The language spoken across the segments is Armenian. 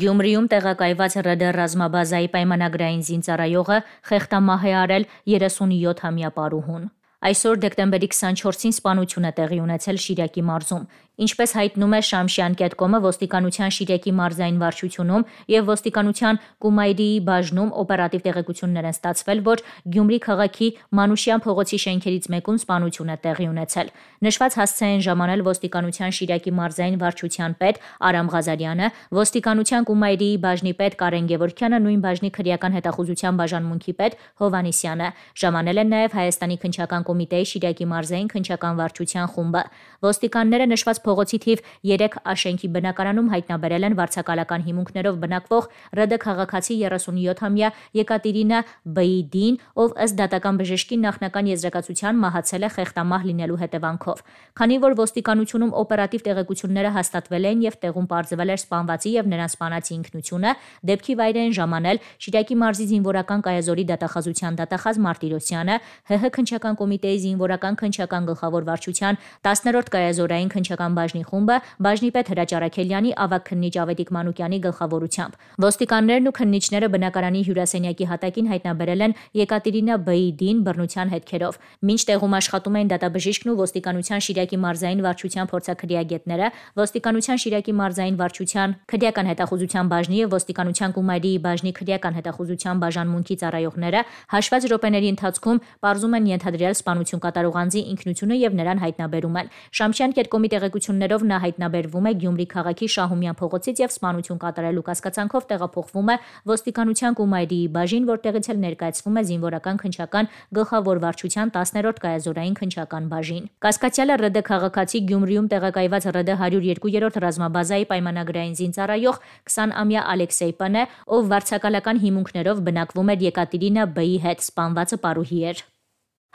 Գյումրիում տեղակայված ՌԴ ռազմաբազայի պայմանագրային զինծառայողը խեղդամահ է արել 37-ամյա պարուհուն։ Այսօր դեկտեմբերի 24-ին սպանություն է տեղի ունեցել Շիրակի մարզում, Ինչպես հայտնում է Shamshian.com-ը, ոստիկանության Շիրեկի մարզային վարչությունում եւ ոստիկանության Կումայրիի բաժնում օպերատիվ տեղեկություններ են ստացվել, որ Գյումրի քաղաքի Մանուշյան փողոցի շենքերից մեկում սպանություն է տեղի ունեցել։ Նշված հասցե են ժամանել ոստիկանության Շիրակի մարզային վարչության պետ Արամ Ղազարյանը, ոստիկանության Կումայրիի բաժնի պետ Կարեն Գևորքյանը, նույն բաժնի քրեական հետախուզության բաժանմունքի պետ Հովանիսյանը։ Ժամանել են նաեւ Հայաստանի քնչական կոմիտեի Շիրակի մարզային քնչական վարչության խումբը։ Ոստիկանները նշված փողոցի թիվ 3 աշենքի բնակարանում հայտնաբերել են վարձակալական հիմունքներով բնակվող ՌԴ քաղաքացի 37-ամյա Եկատերինա Բեյդին, ով ըստ դատական բժշկի նախնական եզրակացության մահացել է խեղտամահ լինելու հետևանքով։ Քանի որ ոստիկանությունում օպերատիվ տեղեկությունները հաստատվել են եւ տեղում բարձվել էր սպանվածի եւ նրան սպանացի ինքնությունը, դեպքի վայր են ժամանել Շիրակի մարզի զինվորական կայազորի դատախազության դատախազ Մարտիրոսյանը, ՀՀ քնչական կոմիտեի զինվորական քնչական գլխավոր վարչության 10-րդ կայազորային քնչական բաժնի խումբը բաժնիպետ Հրաչ Արաքելյանի, ավագ քննիչ Ավետիք Մանուկյանի գլխավորությամբ։ Ոստիկաններն ու քննիչները բնակարանի հյուրասենյակի հատակին հայտնաբերել են Եկատերինա Բ-ի դին բռնության հետքերով։ Մինչ տեղում աշխատում էին դատաբժիշկն ու ոստիկանության Շիրակի մարզային վարչության փորձաքրիագետները, ոստիկանության Շիրակի մարզային վարչության քրեական հետախուզության բաժնի եւ ոստիկանության Կումայրիի բաժնի քրեական հետախուզության բաժանմունքի ծառայողները հաշված րոպեների ընթացքում բարձում են ենթադրյալ սպանություն կատարող անձի ինքնությունը եւ նրան հայտնաբերում են։ Շամշյան կերկոմի տեղեկություն հաջողություններով նա հայտնաբերվում է Գյումրի քաղաքի Շահումյան փողոցից եւ սպանություն կատարելու կասկածանքով տեղափոխվում է ոստիկանության Կումայրիի բաժին, որտեղից էլ ներկայացվում է զինվորական քնչական գլխավոր վարչության 10-րդ կայազորային քնչական բաժին։ Կասկածյալը ՌԴ քաղաքացի Գյումրիում տեղակայված ՌԴ 102-րդ ռազմաբազայի պայմանագրային զինծառայող 20-ամյա Ալեքսեյ Պն է, ով վարձակալական հիմունքներով բնակվում էր Եկատիրինա Բ-ի հետ, սպանվածը Պարուհի էր։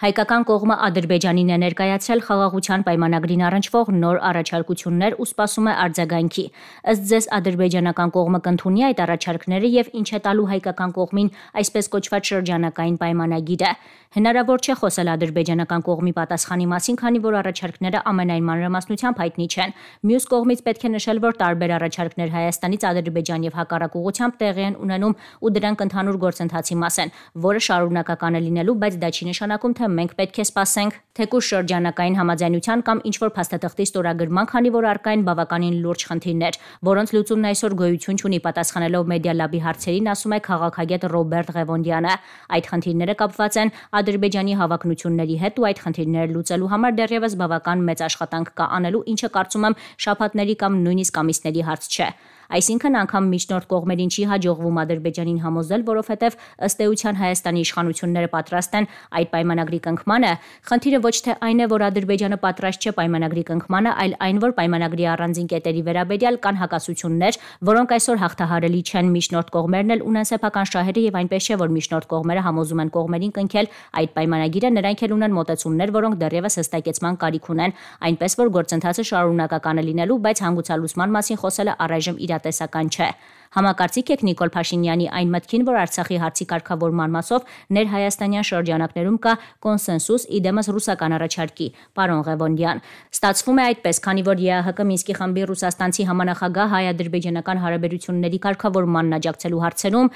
Հայկական կողմը Ադրբեջանին է ներկայացրել խաղաղության պայմանագրին առնչվող նոր առաջարկություններ ու սպասում է արձագանքի։ Ըստ ձեզ ադրբեջանական կողմը կընդունի այդ առաջարկները եւ ինչ է տալու հայկական կողմին այսպես կոչված շրջանակային պայմանագիրը։ Հնարավոր չէ խոսել ադրբեջանական կողմի պատասխանի մասին, քանի որ առաջարկները ամենայն մանրամասնությամբ հայտնի չեն։ Մյուս կողմից պետք է նշել, որ տարբեր առաջարկներ Հայաստանից Ադրբեջան եւ հակառակ ուղությամբ տեղի են ունենում ու դրանք ընդհանուր գործընթացի մաս են, որը շարունակական է լինելու, բայց դա չի նշանակում, թե մենք պետք է սպասենք թեկուզ շրջանակային համաձայնության կամ ինչ որ փաստաթղթի ստորագրման, քանի որ առկա են բավականին լուրջ խնդիրներ, որոնց լուծումն այսօր գոյություն չունի, պատասխանելով Մեդիա լաբի հարցերին ասում է քաղաքագետ Ռոբերտ Ղևոնդյանը։ Այդ խնդիրները կապված են Ադրբեջանի հավակնությունների հետ ու այդ խնդիրները լուծելու համար դեռևս բավական մեծ աշխատանք կա անելու, ինչը կարծում եմ շաբաթների կամ նույնիսկ ամիսների հարց չէ։ Այսինքն անգամ միջնորդ կողմերին չի հաջողվում Ադրբեջանին համոզել, որովհետև ըստ էության Հայաստանի իշխանությունները պատրաստ են այդ պայմանագրի կնքմանը, խնդիրը ոչ թե այն է, որ Ադրբեջանը պատրաստ չէ պայմանագրի կնքմանը, այլ այն, որ պայմանագրի առանձին կետերի վերաբերյալ կան հակասություններ, որոնք այսօր հաղթահարելի չեն միջնորդ կողմերն էլ ունեն սեփական շահերը եւ այնպես չէ, որ միջնորդ կողմերը համոզում են կողմերին կնքել այդ պայմանագիրը, նրանք էլ ունեն մոտեցումներ, որոնք դեռևս հստակեցման կարիք ունեն, այնպես որ գործընթացը շարունակական է լինելու, բայց հանգուցալուծման մասին խոսելը առայժմ իրատեսական չէ։ Համակարծիք եք Նիկոլ Փաշինյանի այն մտքին, որ Արցախի հարցի կարգավորման մասով ներհայաստանյան շրջանակներում կա կոնսենսուս իդեմս ռուսական առաջարկի։ Պարոն Ղևոնդյան, ստացվում է այդպես, քանի որ ԵԱՀԿ Մինսկի խմբի ռուսաստանցի համանախագահ հայ-ադրբեջանական հարաբերությունների կարգավորմանն աջակցելու հարցերում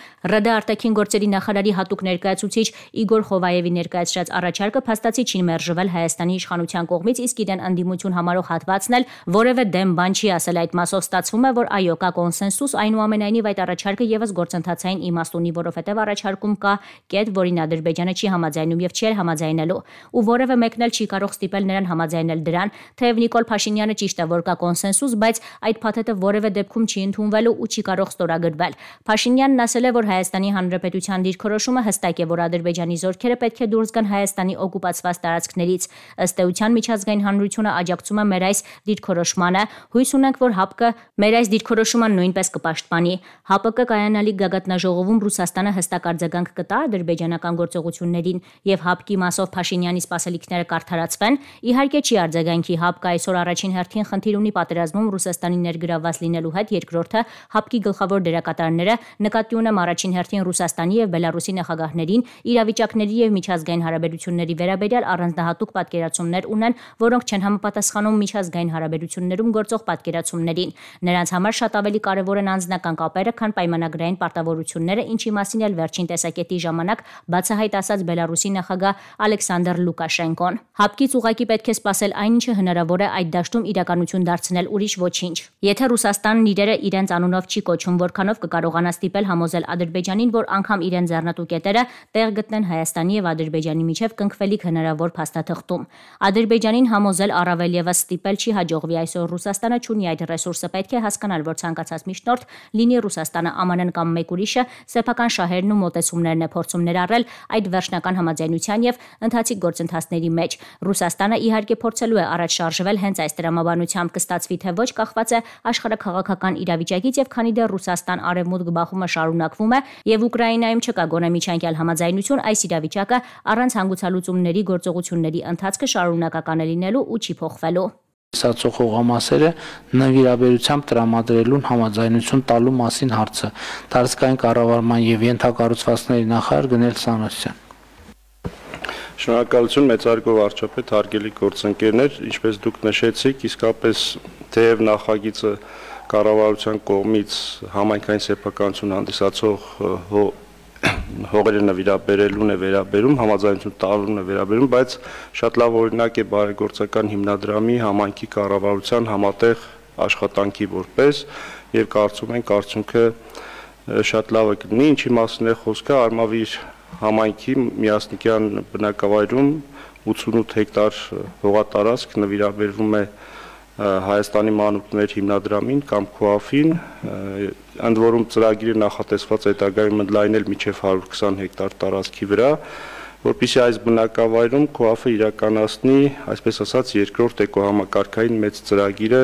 ՌԴ արտաքին գործերի նախարարի հատուկ ներկայացուցիչ Իգոր Խովայևի ներկայացրած առաջարկը փաստացի չի մերժվել Հայաստանի իշխանության կողմից, իսկ իրեն ընդդիմություն համարող հատվածն էլ որևէ դեմ բան չի ասել այդ մասով ստացվում է, որ այո կա կոնսենսուս այնուամենայնիվ Այնուամենայնիվ այդ առաջարկը եւս գործընթացային իմաստ ունի, որովհետեւ առաջարկում կա կետ, որին Ադրբեջանը չի համաձայնում եւ չի համաձայնելու, ու որևէ մեկն էլ չի կարող ստիպել նրան համաձայնել դրան, թեև Նիկոլ Փաշինյանը ճիշտ է, որ կա կոնսենսուս, բայց այդ փաթեթը որևէ դեպքում չի ընդունվելու ու չի կարող ստորագրվել։ Փաշինյանն ասել է, որ Հայաստանի Հանրապետության դիրքորոշումը հստակ է, որ Ադրբեջանի զորքերը պետք է դուրս գան Հայաստանի օկուպացված տարածքներից։ Ըստ էության միջազգային հանրությունը աջակցում է մեր այս դիրքորոշմանը։ Հույս ունենք, որ ՀԱՊԿ-ը մեր այս դիրքորոշումը նույնպես կպաշտպանի։ ՀԱՊԿ կայանալիք գագաթնաժողովում Ռուսաստանը հստակ արձագանք կտա ադրբեջանական գործողություններին եւ ՀԱՊԿ-ի մասով Փաշինյանի սպասելիքները կարդարացվեն, իհարկե չի արձագանքի ՀԱՊԿ-ը այսօր առաջին հերթին խնդիր ունի պատերազմում Ռուսաստանի ներգրավված լինելու հետ, երկրորդը ՀԱՊԿ-ի գլխավոր դերակատարները նկատի ունեմ առաջին հերթին Ռուսաստանի եւ Բելարուսի նախագահներին իրավիճակների եւ միջազգային հարաբերությունների վերաբերյալ առանձնահատուկ պատկերացումներ ունեն, որոնք չեն համապատասխանում միջազգային հարաբերություններում գործող պատկերացումներին։ Նրանց համար շատ ավելի կարևոր են անձնական կապերը, քան պայմանագրային պարտավորությունները, ինչի մասին էլ վերջին տեսակետի ժամանակ բացահայտ ասաց Բելարուսի նախագահ Ալեքսանդր Լուկաշենկոն։ Հապկից ուղակի պետք է սпасել այն, ինչը հնարավոր է այդ դաշտում իրականություն դարձնել ուրիշ ոչինչ։ Եթե Ռուսաստանն իրերը իրենց անունով չի կոչում, որքանով կկարողանա ստիպել համոզել Ադրբեջանին, որ անգամ իրեն ձեռնատուկետերը տեղ գտնեն Հայաստանի եւ Ադրբեջանի միջև կնքվելիք հնարավոր փաստաթղթում։ Ադրբեջանին համոզել առավել եւս ստիպել չի հաջողվի այսօր Ռուսաստանը ճունի այդ ռեսուրսը պետք է հասկանալ, որ ցանկացած միջնորդ լինի Ռուսաստանը, ԱՄՆ-ն կամ մեկ ուրիշը սեփական շահերն ու մոտեցումներն է փորձում ներառել այդ վերջնական համաձայնության եւ ընդհանրիկ գործընթացների մեջ։ Ռուսաստանը իհարկե փորձելու է առաջ շարժվել հենց այս դրամաբանությամբ կստացվի թե ոչ կախված է աշխարհակաղակական իրավիճակից եւ քանի դեռ Ռուսաստան արևմուտք բախումը շարունակվում է եւ Ուկրաինայում չկա գոնե միջանկյալ համաձայնություն, այս իրավիճակը առանց հանգուցալուծումների գործողությունների ընթացքը շարունակական է լինելու ու չի փոխվելու։ Սացող հողամասերը նվիրաբերությամբ տրամադրելուն համաձայնություն տալու մասին հարցը։ Տարածքային կառավարման եւ ենթակառուցվածքների նախարար Գնել Սանոսյան։ Շնորհակալություն մեծարգով արչապետ հարգելի գործընկերներ, ինչպես դուք նշեցիք, իսկապես թեև նախագիծը կառավարության կողմից համայնքային սեփականություն հանդիսացող հողերը նվիրաբերելուն է վերաբերում, համաձայնություն տալուն է վերաբերում, բայց շատ լավ օրինակ է բարեգործական հիմնադրամի համայնքի կառավարության համատեղ աշխատանքի որպես եւ կարծում ենք արդյունքը շատ լավ է կլինի, ինչի մասին է խոսքը Արմավիր համայնքի Միասնիկյան բնակավայրում 88 հեկտար հողատարածք նվիրաբերվում է Հայաստանի մանուկներ հիմնադրամին կամ ԿՈԱՖ-ին ընդ որում ծրագիրը նախատեսված է հետագայում ընդլայնել մինչև 120 հեկտար տարածքի վրա, որpիսի այս բնակավայրում ԿՕԱՖ-ը իրականացնի, այսպես ասած, երկրորդ էկոհամակարգային մեծ ծրագիրը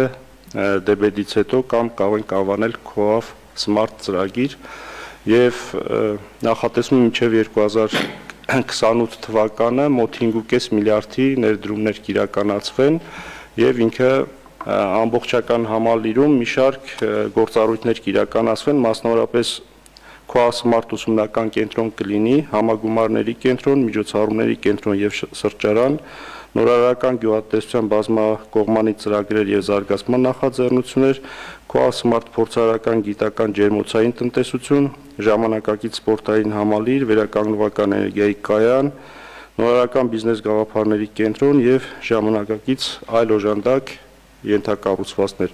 դեպեդից հետո կամ կարող ենք անվանել ԿՕԱՖ Smart ծրագիր եւ նախատեսվում մինչև 2028 թվականը մոտ 5.5 միլիարդի ներդրումներ կիրականացվեն եւ ինքը ամբողջական համալիրում մի շարք գործառույթներ կիրականացվեն, մասնավորապես քոաս մարտ ուսումնական կենտրոն կլինի, համագումարների կենտրոն, միջոցառումների կենտրոն եւ սրճարան, նորարարական գյուղատնտեսության բազմակողմանի ծրագրեր եւ զարգացման նախաձեռնություններ, քոաս մարտ փորձարարական գիտական ջերմոցային տնտեսություն, ժամանակակից սպորտային համալիր, վերականգնողական էներգիայի կայան, նորարարական բիզնես գաղափարների կենտրոն եւ ժամանակակից այլ օժանդակ ենթակառուցվածքներ։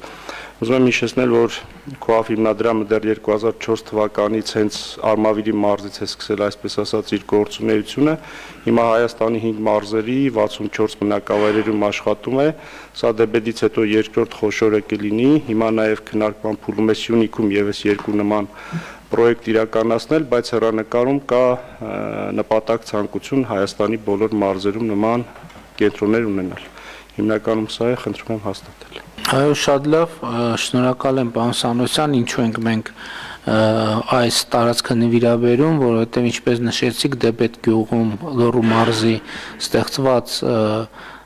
Ուզում եմ հիշեցնել, որ ԿՕԱՖ հիմնադրամը դեռ 2004 թվականից հենց Արմավիրի մարզից է սկսել այսպես ասած իր գործունեությունը։ Հիմա Հայաստանի 5 մարզերի 64 բնակավայրերում աշխատում է։ Սա դեպեդից հետո երկրորդ խոշորը կլինի։ Հիմա նաև քննարկման փուլում է Սյունիքում եւս երկու նման պրոյեկտ իրականացնել, բայց հերանեկարում կա նպատակ ցանկություն Հայաստանի բոլոր մարզերում նման կենտրոններ ունենալ հիմնականում սա է, խնդրում եմ հաստատել։ Այո, շատ լավ, շնորհակալ եմ պարոն Սանոսյան, ինչու ենք մենք այս տարածքը նվիրաբերում, որովհետև ինչպես նշեցիք, Դեպետ գյուղում Լոռու մարզի ստեղծված և,